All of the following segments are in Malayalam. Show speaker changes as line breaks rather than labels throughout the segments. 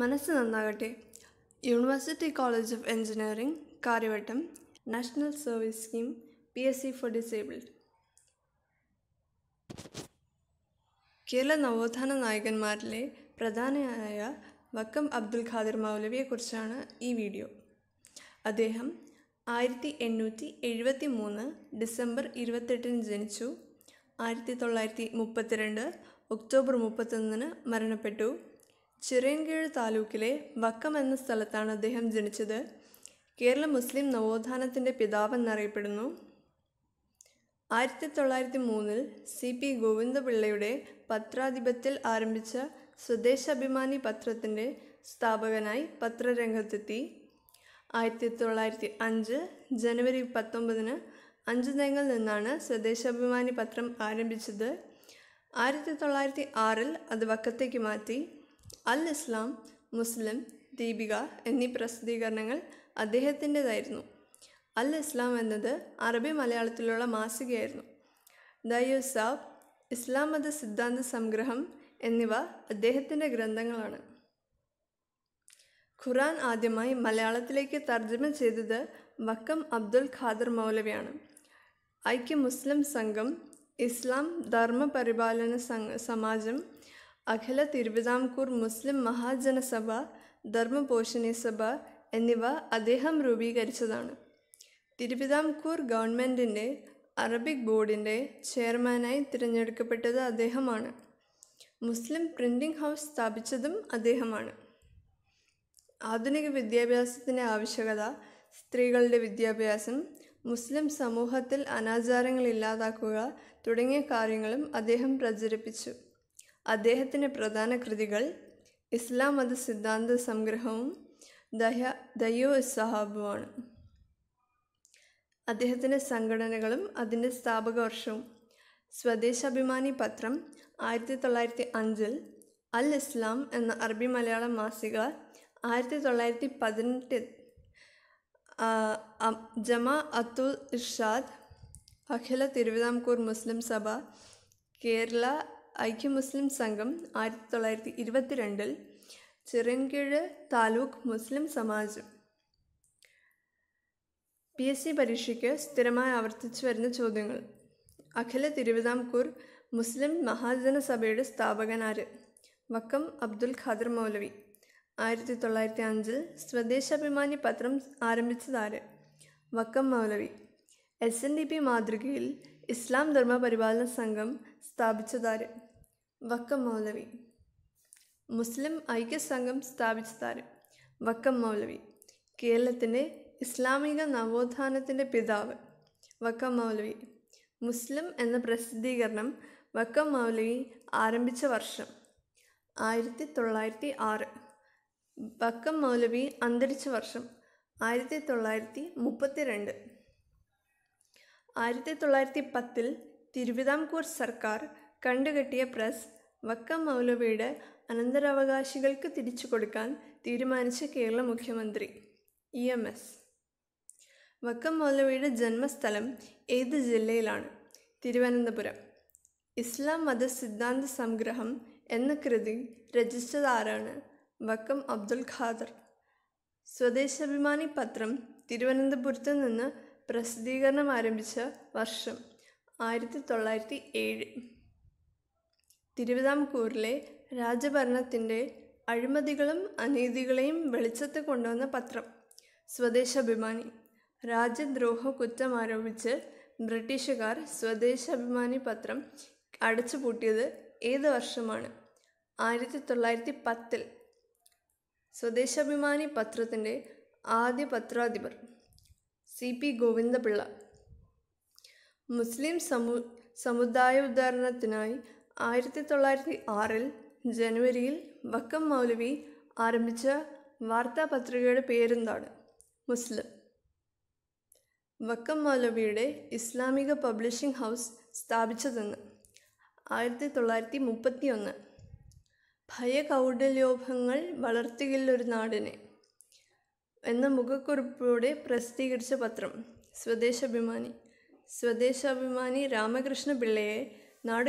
മനസ്സ് നന്നാകട്ടെ university college of engineering Kariavattom national service scheme P S C for disabled Kerala നവോത്ഥാന നായകന്മാരിലെ പ്രധാനയായ വക്കം അബ്ദുൽ ഖാദിർ മൗലവിയെക്കുറിച്ചാണ് ഈ വീഡിയോ അദ്ദേഹം ആയിരത്തി എണ്ണൂറ്റി എഴുപത്തി മൂന്ന് ഡിസംബർ ഇരുപത്തെട്ടിന് ജനിച്ചു ആയിരത്തി തൊള്ളായിരത്തി മുപ്പത്തിരണ്ട് ഒക്ടോബർ മുപ്പത്തൊന്നിന് മരണപ്പെട്ടു ചിറയൻകീഴ് താലൂക്കിലെ വക്കം എന്ന സ്ഥലത്താണ് അദ്ദേഹം ജനിച്ചത് കേരള മുസ്ലിം നവോത്ഥാനത്തിൻ്റെ പിതാവെന്നറിയപ്പെടുന്നു ആയിരത്തി തൊള്ളായിരത്തി മൂന്നിൽ സി പി ഗോവിന്ദപിള്ളയുടെ പത്രാധിപത്യത്തിൽ ആരംഭിച്ച സ്വദേശാഭിമാനി പത്രത്തിൻ്റെ സ്ഥാപകനായി പത്രരംഗത്തെത്തി ആയിരത്തി തൊള്ളായിരത്തി അഞ്ച് ജനുവരി പത്തൊമ്പതിന് അഞ്ചുതേങ്ങിൽ നിന്നാണ് സ്വദേശാഭിമാനി പത്രം ആരംഭിച്ചത് ആയിരത്തി തൊള്ളായിരത്തി ആറിൽ അത് വക്കത്തേക്ക് മാറ്റി അൽ ഇസ്ലാം മുസ്ലിം ദീപിക എന്നീ പ്രസിദ്ധീകരണങ്ങൾ അദ്ദേഹത്തിൻ്റെതായിരുന്നു അൽ ഇസ്ലാം എന്നത് അറബി മലയാളത്തിലുള്ള മാസികയായിരുന്നു ദയുസാബ് ഇസ്ലാം മത സിദ്ധാന്ത സംഗ്രഹം എന്നിവ അദ്ദേഹത്തിൻ്റെ ഗ്രന്ഥങ്ങളാണ് ഖുറാൻ ആദ്യമായി മലയാളത്തിലേക്ക് തർജ്ജമ ചെയ്തത് വക്കം അബ്ദുൽ ഖാദർ മൗലവിയാണ് ഐക്യ മുസ്ലിം സംഘം ഇസ്ലാം ധർമ്മ പരിപാലന സമാജം അഖില തിരുവിതാംകൂർ മുസ്ലിം മഹാജനസഭ ധർമ്മപോഷണി സഭ എന്നിവ അദ്ദേഹം രൂപീകരിച്ചതാണ് തിരുവിതാംകൂർ ഗവൺമെൻറ്റിൻ്റെ അറബിക് ബോർഡിൻ്റെ ചെയർമാനായി തിരഞ്ഞെടുക്കപ്പെട്ടത് അദ്ദേഹമാണ് മുസ്ലിം പ്രിൻറ്റിംഗ് ഹൗസ് സ്ഥാപിച്ചതും അദ്ദേഹമാണ് ആധുനിക വിദ്യാഭ്യാസത്തിൻ്റെ ആവശ്യകത സ്ത്രീകളുടെ വിദ്യാഭ്യാസം മുസ്ലിം സമൂഹത്തിൽ അനാചാരങ്ങൾ ഇല്ലാതാക്കുക തുടങ്ങിയ കാര്യങ്ങളും അദ്ദേഹം പ്രചരിപ്പിച്ചു അദ്ദേഹത്തിൻ്റെ പ്രധാന കൃതികൾ ഇസ്ലാം മത സിദ്ധാന്ത സംഗ്രഹവും ദഹ ദയോ സഹാബുമാണ് അദ്ദേഹത്തിൻ്റെ സംഘടനകളും അതിൻ്റെ സ്ഥാപക വർഷവും സ്വദേശാഭിമാനി പത്രം ആയിരത്തി തൊള്ളായിരത്തി അഞ്ചിൽ അൽ ഇസ്ലാം എന്ന അറബി മലയാള മാസിക ആയിരത്തി തൊള്ളായിരത്തി പതിനെട്ടിൽ ജമാ അത്തുൽ ഇർഷാദ് അഖില തിരുവിതാംകൂർ മുസ്ലിം സഭ കേരള ഐക്യ മുസ്ലിം സംഘം ആയിരത്തി തൊള്ളായിരത്തി ഇരുപത്തിരണ്ടിൽ Chirayinkeezhu taluk Muslim Samajam P S C പരീക്ഷയ്ക്ക് സ്ഥിരമായി ആവർത്തിച്ചു വരുന്ന ചോദ്യങ്ങൾ അഖില തിരുവിതാംകൂർ മുസ്ലിം മഹാജന സഭയുടെ സ്ഥാപകനാര് വക്കം അബ്ദുൽ ഖാദർ മൗലവി ആയിരത്തി തൊള്ളായിരത്തി അഞ്ചിൽ സ്വദേശാഭിമാനി പത്രം ആരംഭിച്ചതാര് Vakkom Moulavi S N D P മാതൃകയിൽ ഇസ്ലാം ധർമ്മ പരിപാലന സംഘം സ്ഥാപിച്ചതാര് വക്കം മൗലവി മുസ്ലിം ഐക്യ സംഘം സ്ഥാപിച്ചതാര് വക്കം മൗലവി കേരളത്തിൻ്റെ ഇസ്ലാമിക നവോത്ഥാനത്തിൻ്റെ പിതാവ് വക്കം മൗലവി മുസ്ലിം എന്ന പ്രസിദ്ധീകരണം വക്കം മൗലവി ആരംഭിച്ച വർഷം ആയിരത്തി തൊള്ളായിരത്തി ആറ് വക്കം മൗലവി അന്തരിച്ച വർഷം ആയിരത്തി തൊള്ളായിരത്തി മുപ്പത്തി രണ്ട് ആയിരത്തി തൊള്ളായിരത്തി പത്തിൽ തിരുവിതാംകൂർ സർക്കാർ കണ്ടുകെട്ടിയ പ്രസ് വക്കം മൗലവിയുടെ അനന്തരാവകാശികൾക്ക് തിരിച്ചു കൊടുക്കാൻ തീരുമാനിച്ച കേരള മുഖ്യമന്ത്രി ഇ എം എസ് വക്കം മൗലവിയുടെ ജന്മസ്ഥലം ഏത് ജില്ലയിലാണ് തിരുവനന്തപുരം ഇസ്ലാം മത സിദ്ധാന്ത സംഗ്രഹം എന്ന കൃതി രചിച്ചത് ആരാണ് വക്കം അബ്ദുൽ ഖാദർ സ്വദേശാഭിമാനി പത്രം തിരുവനന്തപുരത്ത് നിന്ന് പ്രസിദ്ധീകരണം ആരംഭിച്ച വർഷം ആയിരത്തി തൊള്ളായിരത്തി ഏഴ് തിരുവിതാംകൂറിലെ രാജഭരണത്തിൻ്റെ അഴിമതികളും അനീതികളെയും വെളിച്ചത്ത് കൊണ്ടുവന്ന പത്രം സ്വദേശാഭിമാനി രാജ്യദ്രോഹ കുറ്റം ആരോപിച്ച് ബ്രിട്ടീഷുകാർ സ്വദേശാഭിമാനി പത്രം അടച്ചുപൂട്ടിയത് ഏത് വർഷമാണ് ആയിരത്തി തൊള്ളായിരത്തി പത്തിൽ സ്വദേശാഭിമാനി പത്രത്തിൻ്റെ ആദ്യ പത്രാധിപർ സി പി ഗോവിന്ദപിള്ള മുസ്ലിം സമു ഉദ്ധാരണത്തിനായി ആയിരത്തി തൊള്ളായിരത്തി ആറിൽ ജനുവരിയിൽ വക്കം മൗലവി ആരംഭിച്ച വാർത്താപത്രികയുടെ പേരെന്താണ് മുസ്ലിം വക്കം മൗലവിയുടെ ഇസ്ലാമിക പബ്ലിഷിംഗ് ഹൗസ് സ്ഥാപിച്ചതെന്ന് ആയിരത്തി തൊള്ളായിരത്തി മുപ്പത്തി ഒന്ന് ഭയകൗടലോഭങ്ങൾ നാടിനെ എന്ന മുഖക്കുറിപ്പോടെ പ്രസിദ്ധീകരിച്ച പത്രം സ്വദേശാഭിമാനി സ്വദേശാഭിമാനി രാമകൃഷ്ണ പിള്ളയെ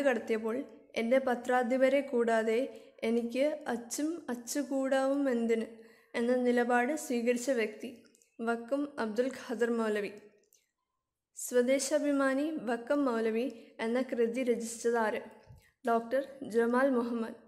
കടത്തിയപ്പോൾ എൻ്റെ പത്രാധിപരെ കൂടാതെ എനിക്ക് അച്ചും അച്ചുകൂടാവും എന്തിന് എന്ന നിലപാട് സ്വീകരിച്ച വ്യക്തി വക്കം അബ്ദുൽ ഖാദർ മൗലവി സ്വദേശാഭിമാനി വക്കം മൗലവി എന്ന കൃതി രചിച്ചതാര് ഡോക്ടർ ജമാൽ മുഹമ്മദ്